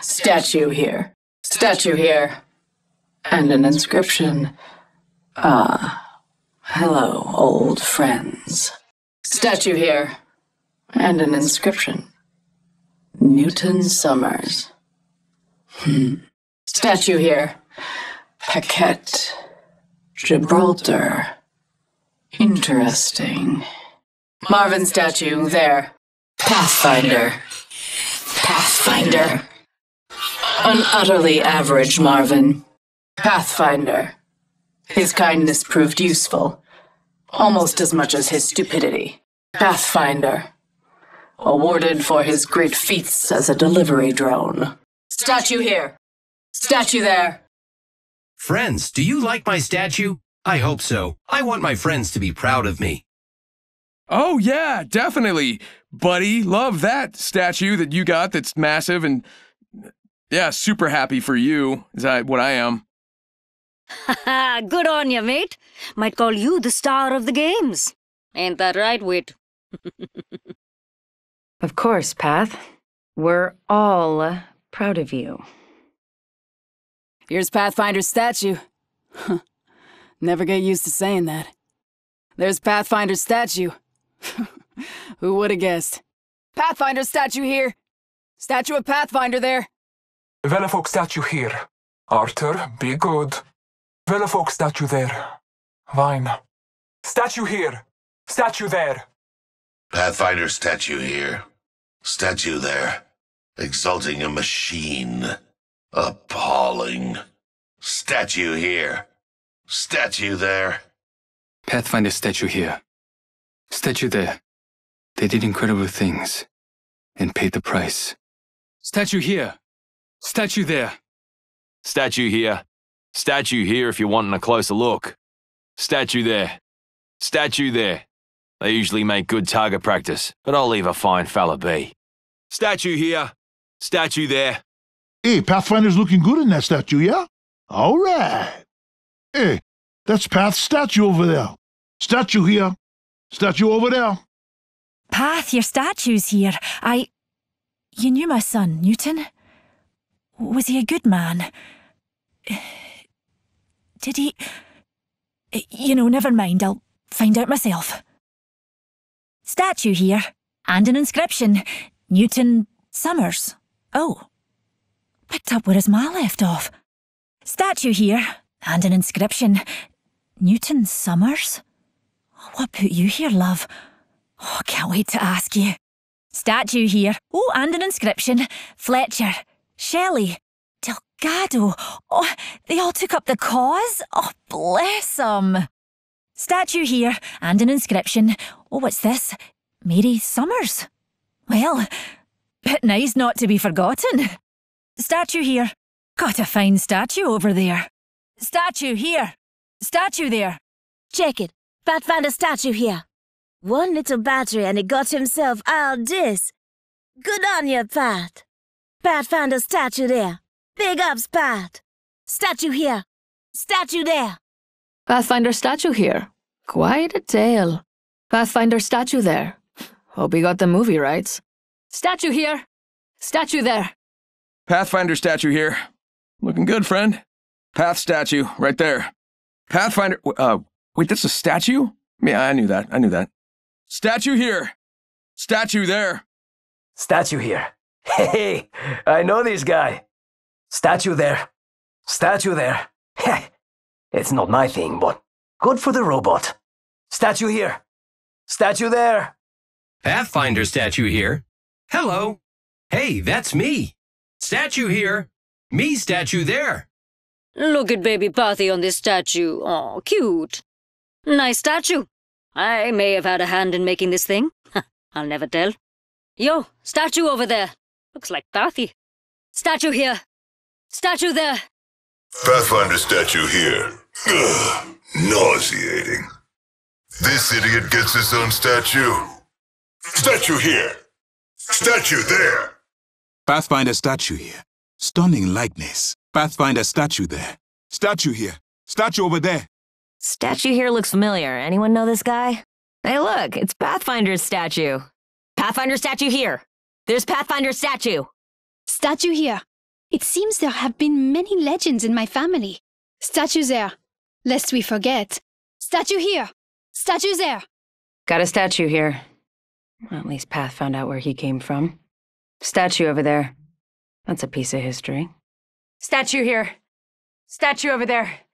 Statue here. Statue here. And an inscription. Ah, hello, old friends. Statue here. And an inscription. Newton Summers. Hmm. Statue here. Paquette. Gibraltar. Interesting. Marvin statue there. Pathfinder. Pathfinder. Pathfinder. An utterly average Marvin. Pathfinder. His kindness proved useful, almost as much as his stupidity. Pathfinder. Awarded for his great feats as a delivery drone. Statue here. Statue there. Friends, do you like my statue? I hope so. I want my friends to be proud of me. Oh, yeah, definitely buddy. Love that statue that you got that's massive and yeah, super happy for you, is that what I am. Good on you, mate. Might call you the star of the games. Ain't that right, Wit? of course, Path. We're all proud of you. Here's Pathfinder's statue. Never get used to saying that. There's Pathfinder's statue. Who would have guessed? Pathfinder statue here! Statue of Pathfinder there! Velafolk statue here. Arthur, be good. Velafolk statue there. Vine. Statue here! Statue there! Pathfinder statue here. Statue there. Exalting a machine. Appalling. Statue here. Statue there. Pathfinder statue here. Statue there. They did incredible things and paid the price. Statue here. Statue there. Statue here. Statue here if you're wanting a closer look. Statue there. Statue there. They usually make good target practice, but I'll leave a fine fella be. Statue here. Statue there. Hey, Pathfinder's looking good in that statue, yeah? All right. Hey, that's Path's statue over there. Statue here. Statue over there. Path, your statue's here. I. You knew my son, Newton? Was he a good man? Did he. You know, never mind, I'll find out myself. Statue here, and an inscription Newton Summers. Oh. Picked up where his ma left off. Statue here, and an inscription Newton Summers? What put you here, love? Oh, can't wait to ask you. Statue here. Oh, and an inscription. Fletcher, Shelley, Delgado. Oh, they all took up the cause. Oh, bless 'em. Statue here and an inscription. Oh, what's this? Mary Summers. Well, bit nice not to be forgotten. Statue here. Got a fine statue over there. Statue here. Statue there. Check it. Bad found a statue here. One little battery and he got himself all this. Good on you, Pat. Pat found a statue there. Big ups, Pat. Statue here. Statue there. Pathfinder statue here. Quite a tale. Pathfinder statue there. Hope he got the movie rights. Statue here. Statue there. Pathfinder statue here. Looking good, friend. Path statue right there. Pathfinder. Uh, wait, that's a statue? Yeah, I knew that. I knew that. Statue here! Statue there! Statue here. Hey, I know this guy. Statue there. Statue there. it's not my thing, but good for the robot. Statue here. Statue there. Pathfinder statue here. Hello. Hey, that's me. Statue here. Me statue there. Look at baby Pathy on this statue. Oh, cute. Nice statue. I may have had a hand in making this thing. I'll never tell. Yo, statue over there. Looks like Bathy. Statue here. Statue there. Pathfinder statue here. Ugh, nauseating. This idiot gets his own statue. Statue here. Statue there. Pathfinder statue here. Stunning likeness. Pathfinder statue there. Statue here. Statue over there. Statue here looks familiar. Anyone know this guy? Hey, look, it's Pathfinder's statue. Pathfinder statue here. There's Pathfinder statue. Statue here. It seems there have been many legends in my family. Statue there, lest we forget. Statue here. Statue there. Got a statue here. Well, at least Path found out where he came from. Statue over there. That's a piece of history. Statue here. Statue over there.